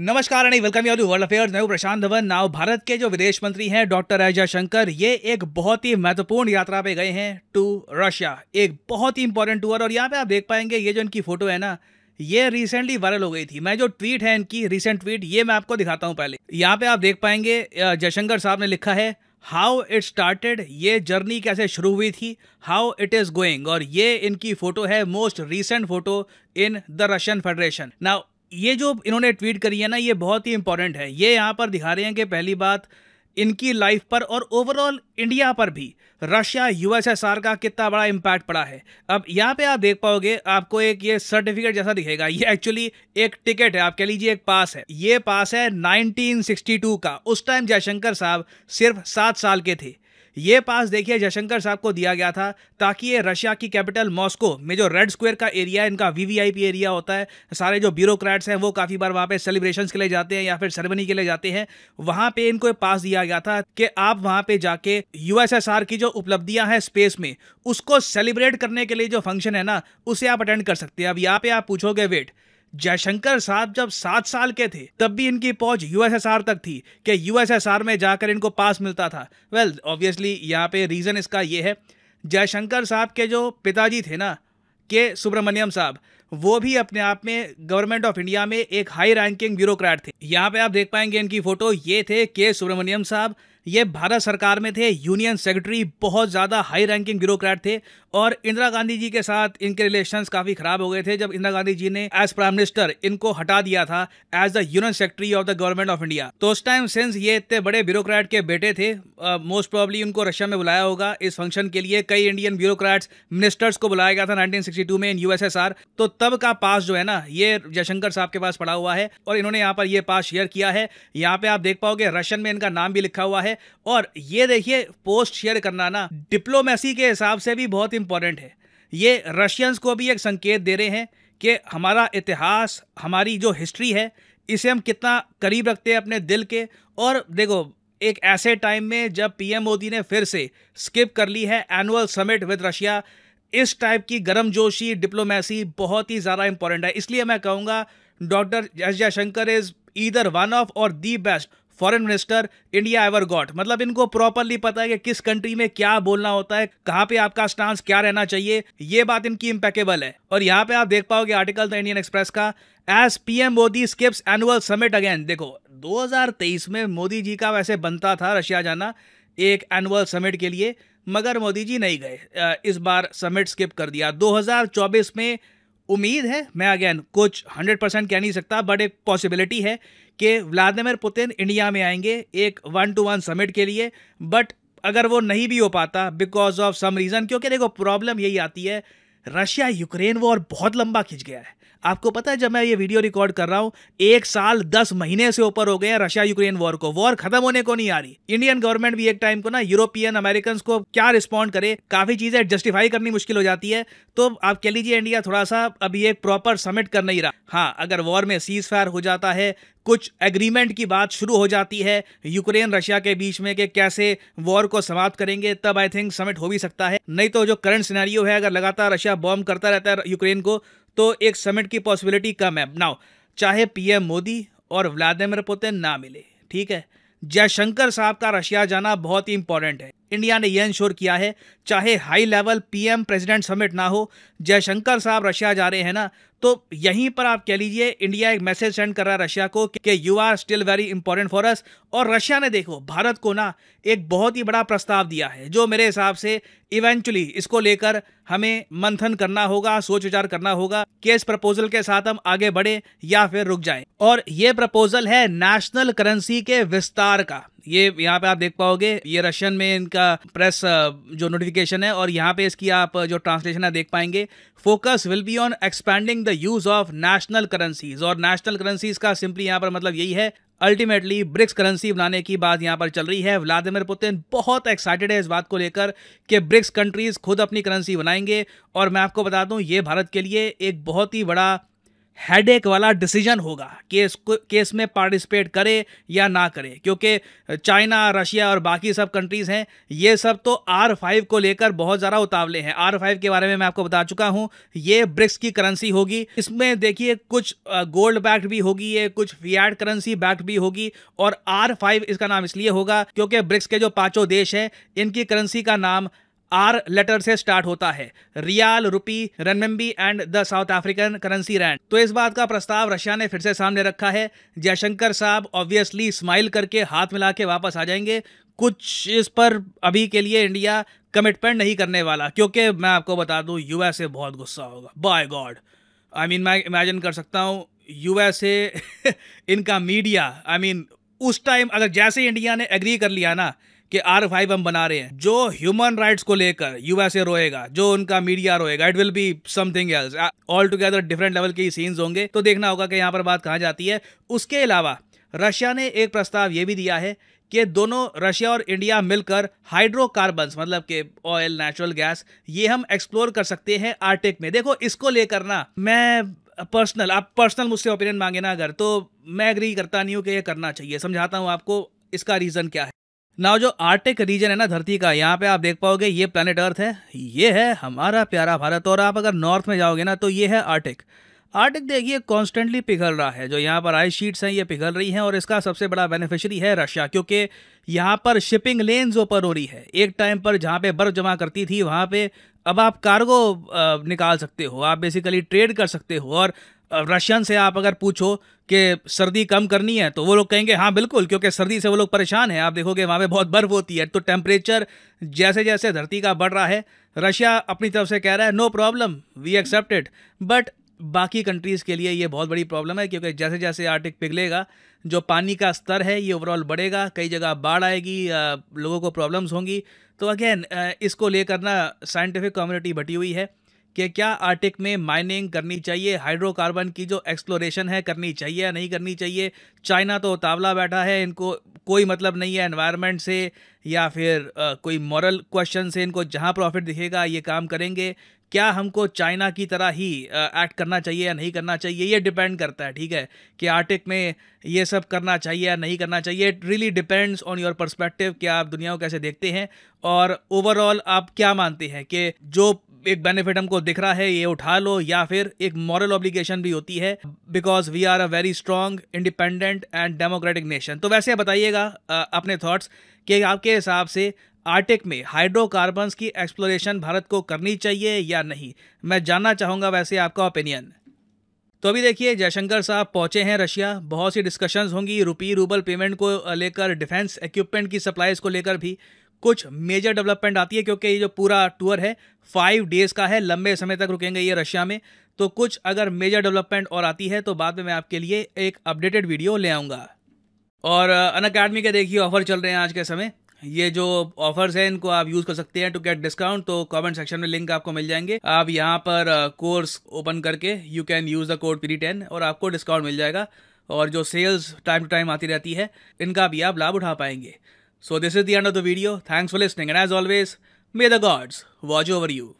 नमस्कार and welcome you world affairs मैं प्रशांत धवन नाव भारत के जो विदेश मंत्री हैं डॉक्टर अजय शंकर ये एक बहुत ही महत्वपूर्ण यात्रा पे गए हैं टू रशिया एक बहुत ही इंपॉर्टेंट टूर और यहाँ पे आप देख पाएंगे ये जो इनकी फोटो है ना ये रिसेंटली वायरल हो गई थी मैं जो ट्वीट है इनकी रिसेंट ट्वीट ये मैं आपको दिखाता हूँ पहले यहाँ पे आप देख पाएंगे जयशंकर साहब ने लिखा है हाउ इट स्टार्टेड ये जर्नी कैसे शुरू हुई थी हाउ इट इज़ गोइंग और ये इनकी फ़ोटो है most recent photo in the Russian federation now ये जो इन्होंने ट्वीट करी है ना ये बहुत ही इंपॉर्टेंट है ये यहाँ पर दिखा रहे हैं कि पहली बात इनकी लाइफ पर और ओवरऑल इंडिया पर भी रशिया यूएसएसआर का कितना बड़ा इम्पैक्ट पड़ा है अब यहाँ पे आप देख पाओगे आपको एक ये सर्टिफिकेट जैसा दिखेगा ये एक्चुअली एक टिकट है आप कह लीजिए एक पास है ये पास है 1962 का उस टाइम जयशंकर साहब सिर्फ सात साल के थे ये पास देखिए जयशंकर साहब को दिया गया था ताकि ये रशिया की कैपिटल मॉस्को में जो रेड स्क्वायर का एरिया है इनका वीवीआईपी एरिया होता है सारे जो ब्यूरोक्रेट्स हैं वो काफ़ी बार वहाँ पे सेलिब्रेशन के लिए जाते हैं या फिर सेरेमनी के लिए जाते हैं वहाँ पे इनको पास दिया गया था कि आप वहाँ पे जाके यूएसएसआर की जो उपलब्धियां हैं स्पेस में उसको सेलिब्रेट करने के लिए जो फंक्शन है ना उसे आप अटेंड कर सकते हैं अब यहाँ पे आप पूछोगे वेट जयशंकर साहब जब सात साल के थे तब भी इनकी पहुंच यूएसएसआर तक थी कि यूएसएसआर में जाकर इनको पास मिलता था वेल ऑब्वियसली यहाँ पे रीज़न इसका ये है जयशंकर साहब के जो पिताजी थे ना के सुब्रमण्यम साहब वो भी अपने आप में गवर्नमेंट ऑफ इंडिया में एक हाई रैंकिंग ब्यूरोक्रेट थे यहाँ पे आप देख पाएंगे इनकी फोटो ये थे के सुब्रमण्यम साहब ये भारत सरकार में थे यूनियन सेक्रेटरी बहुत ज़्यादा हाई रैंकिंग ब्यूरोक्रेट थे और इंदिरा गांधी जी के साथ इनके रिलेशन काफ़ी ख़राब हो गए थे जब इंदिरा गांधी जी ने एज प्राइम मिनिस्टर इनको हटा दिया था as the union secretary of the government of India तो उस टाइम सिंस ये इतने बड़े ब्यूरोक्रेट के बेटे थे मोस्ट uh, प्रॉब्ली उनको रशिया में बुलाया होगा इस फंक्शन के लिए कई इंडियन ब्यूरोक्रेट्स मिनिस्टर्स को बुलाया गया था नाइनटीन में इन यूएसएसआर तो तब का पास जो है ना ये जयशंकर साहब के पास पड़ा हुआ है और इन्होंने यहाँ पर यह पास शेयर किया है यहाँ पे आप देख पाओगे रशियन में इनका नाम भी लिखा हुआ है है और ये देखिए पोस्ट शेयर करना ना डिप्लोमेसी के हिसाब से भी बहुत इंपॉर्टेंट है ये रशियंस को भी एक संकेत दे रहे हैं कि हमारा इतिहास हमारी जो हिस्ट्री है इसे हम कितना करीब रखते हैं अपने दिल के और देखो एक ऐसे टाइम में जब पीएम मोदी ने फिर से स्किप कर ली है एनुअल समिट विद रशिया इस टाइप की गर्मजोशी डिप्लोमेसी बहुत ही ज़्यादा इंपॉर्टेंट है इसलिए मैं कहूँगा doctor S Jaishankar is either one of our the best foreign minister India ever got मतलब इनको प्रॉपरली पता है कि किस कंट्री में क्या बोलना होता है कहाँ पे आपका स्टांस क्या रहना चाहिए ये बात इनकी इम्पेकेबल है और यहाँ पे आप देख पाओगे आर्टिकल द इंडियन एक्सप्रेस का as M Modi skips annual summit again देखो 2023 में मोदी जी का वैसे बनता था रशिया जाना एक एनुअल समिट के लिए मगर मोदी जी नहीं गए इस बार समिट स्किप कर दिया 2024 में उम्मीद है मैं अगेन कुछ हंड्रेड परसेंट कह नहीं सकता बट एक पॉसिबिलिटी है कि व्लादिमिर पुतिन इंडिया में आएंगे एक वन टू वन समिट के लिए बट अगर वो नहीं भी हो पाता बिकॉज ऑफ सम रीज़न क्योंकि देखो प्रॉब्लम यही आती है रशिया यूक्रेन वॉर बहुत लंबा खिंच गया है आपको पता है जब मैं ये वीडियो रिकॉर्ड कर रहा हूँ एक साल दस महीने से ऊपर हो गए हैं रशिया यूक्रेन वॉर को वॉर खत्म होने को नहीं आ रही इंडियन गवर्नमेंट भी एक टाइम को ना यूरोपियन अमेरिकन को क्या रिस्पॉन्ड करे काफी चीजें जस्टिफाई करनी मुश्किल हो जाती है तो आप कह लीजिए इंडिया थोड़ा सा अभी एक प्रॉपर समिट कर नहीं रहा हाँ अगर वॉर में सीज फायर हो जाता है कुछ एग्रीमेंट की बात शुरू हो जाती है यूक्रेन रशिया के बीच में कि कैसे वॉर को समाप्त करेंगे तब आई थिंक समिट हो भी सकता है नहीं तो जो करंट सिनेरियो है अगर लगातार रशिया बॉम्ब करता रहता है यूक्रेन को तो एक समिट की पॉसिबिलिटी कम है नाउ चाहे पीएम मोदी और व्लादिमिर पुतिन ना मिले ठीक है जयशंकर साहब का रशिया जाना बहुत ही इंपॉर्टेंट है इंडिया ने यह इंश्योर किया है चाहे high level PM president summit ना हो जयशंकर साहब रशिया जा रहे हैं ना तो यहीं पर आप कह लीजिए इंडिया एक मैसेज सेंड कर रहा है रशिया को कि you are still very important for us और रशिया ने देखो भारत को ना एक बहुत ही बड़ा प्रस्ताव दिया है जो मेरे हिसाब से इवेंचुअली इसको लेकर हमें मंथन करना होगा सोच विचार करना होगा कि इस प्रपोजल के साथ हम आगे बढ़े या फिर रुक जाए और ये प्रपोजल है नेशनल करेंसी के विस्तार का ये यहाँ पे आप देख पाओगे ये रशियन में इनका प्रेस जो नोटिफिकेशन है और यहाँ पे इसकी आप जो ट्रांसलेशन है देख पाएंगे focus will be on expanding the use of national currencies और नेशनल करेंसीज का सिंपली यहाँ पर मतलब यही है अल्टीमेटली ब्रिक्स करेंसी बनाने की बात यहां पर चल रही है व्लादिमिर पुतिन बहुत एक्साइटेड है इस बात को लेकर कि ब्रिक्स कंट्रीज़ खुद अपनी करेंसी बनाएंगे और मैं आपको बता दूं ये भारत के लिए एक बहुत ही बड़ा हेडेक वाला डिसीजन होगा केस को केस में पार्टिसिपेट करे या ना करे क्योंकि चाइना रशिया और बाकी सब कंट्रीज़ हैं ये सब तो आर फाइव को लेकर बहुत ज़्यादा उतावले हैं आर फाइव के बारे में मैं आपको बता चुका हूँ ये ब्रिक्स की करेंसी होगी इसमें देखिए कुछ गोल्ड बैक्ड भी होगी ये कुछ फियाड करेंसी बैक्ड भी होगी और आर फाइव इसका नाम इसलिए होगा क्योंकि ब्रिक्स के जो पाँचों देश हैं इनकी करेंसी का नाम आर लेटर से स्टार्ट होता है riyal rupee renminbi and the South African currency rand तो इस बात का प्रस्ताव रशिया ने फिर से सामने रखा है जयशंकर साहब ऑब्वियसली स्माइल करके हाथ मिला के वापस आ जाएंगे कुछ इस पर अभी के लिए इंडिया कमिटमेंट नहीं करने वाला क्योंकि मैं आपको बता दूं यूएसए बहुत गुस्सा होगा बाय गॉड आई मीन मैं इमेजिन कर सकता हूं यूएसए इनका media I I mean mean, उस टाइम अगर जैसे इंडिया ने एग्री कर लिया ना कि आर फाइव हम बना रहे हैं जो ह्यूमन राइट्स को लेकर यूएसए रोएगा जो उनका मीडिया रोएगा it will be something else altogether different level के सीन्स होंगे तो देखना होगा कि यहाँ पर बात कहाँ जाती है उसके अलावा रशिया ने एक प्रस्ताव ये भी दिया है कि दोनों रशिया और इंडिया मिलकर हाइड्रोकार्बन्स मतलब के ऑयल नेचुरल गैस ये हम एक्सप्लोर कर सकते हैं आर्टिक में देखो इसको लेकर ना मैं पर्सनल आप पर्सनल मुझसे ओपिनियन मांगे ना अगर तो मैं एग्री करता नहीं हूँ कि ये करना चाहिए समझाता हूँ आपको इसका रीज़न क्या है ना जो आर्टिक रीजन है ना धरती का यहाँ पे आप देख पाओगे ये प्लानट अर्थ है ये है हमारा प्यारा भारत और आप अगर नॉर्थ में जाओगे ना तो ये है आर्टिक आर्टिक देखिए कॉन्स्टेंटली पिघल रहा है जो यहाँ पर आइस शीट्स हैं ये पिघल रही हैं और इसका सबसे बड़ा बेनिफिशरी है रशिया क्योंकि यहाँ पर शिपिंग लेन्स ओपन हो रही है एक टाइम पर जहाँ पे बर्फ़ जमा करती थी वहाँ पे अब आप कार्गो निकाल सकते हो आप बेसिकली ट्रेड कर सकते हो और रशियन से आप अगर पूछो कि सर्दी कम करनी है तो वो लोग कहेंगे हाँ बिल्कुल क्योंकि सर्दी से वो लोग परेशान हैं आप देखोगे वहाँ पे बहुत बर्फ़ होती है तो टेम्परेचर जैसे जैसे धरती का बढ़ रहा है रशिया अपनी तरफ से कह रहा है no problem we accept it but बाकी कंट्रीज़ के लिए ये बहुत बड़ी प्रॉब्लम है क्योंकि जैसे जैसे आर्टिक पिघलेगा जो पानी का स्तर है ये ओवरऑल बढ़ेगा कई जगह बाढ़ आएगी लोगों को प्रॉब्लम्स होंगी तो अगेन इसको लेकर ना साइंटिफिक कम्युनिटी बटी हुई है कि क्या आर्टिक में माइनिंग करनी चाहिए हाइड्रोकार्बन की जो एक्सप्लोरेशन है करनी चाहिए या नहीं करनी चाहिए चाइना तो उतावला बैठा है इनको कोई मतलब नहीं है एनवायरनमेंट से या फिर आ, कोई मॉरल क्वेश्चन से इनको जहाँ प्रॉफिट दिखेगा ये काम करेंगे क्या हमको चाइना की तरह ही एक्ट करना चाहिए या नहीं करना चाहिए ये डिपेंड करता है ठीक है कि आर्टिक में ये सब करना चाहिए या नहीं करना चाहिए it really depends on your perspective कि आप दुनिया को कैसे देखते हैं और ओवरऑल आप क्या मानते हैं कि जो एक बेनिफिट हमको दिख रहा है ये उठा लो या फिर एक मॉरल ऑब्लिगेशन भी होती है because we are a very strong independent and democratic nation तो वैसे बताइएगा अपने थाट्स कि आपके हिसाब से आर्टिक में हाइड्रोकार्बन्स की एक्सप्लोरेशन भारत को करनी चाहिए या नहीं मैं जानना चाहूँगा वैसे आपका ओपिनियन तो अभी देखिए जयशंकर साहब पहुंचे हैं रशिया बहुत सी डिस्कशंस होंगी रुपी रूबल पेमेंट को लेकर डिफेंस इक्विपमेंट की सप्लाईज को लेकर भी कुछ मेजर डेवलपमेंट आती है क्योंकि ये जो पूरा टूर है फाइव डेज़ का है लंबे समय तक रुकेंगे ये रशिया में तो कुछ अगर मेजर डेवलपमेंट और आती है तो बाद में मैं आपके लिए एक अपडेटेड वीडियो ले आऊँगा और अन अकेडमी के देखिए ऑफर चल रहे हैं आज के समय ये जो ऑफर्स हैं इनको आप यूज़ कर सकते हैं टू गेट डिस्काउंट तो कमेंट सेक्शन में लिंक आपको मिल जाएंगे आप यहाँ पर कोर्स ओपन करके you can use the code P ten और आपको डिस्काउंट मिल जाएगा और जो सेल्स टाइम टू टाइम आती रहती है इनका भी आप लाभ उठा पाएंगे So this is the end of the video. Thanks for listening and as always, may the gods watch over you.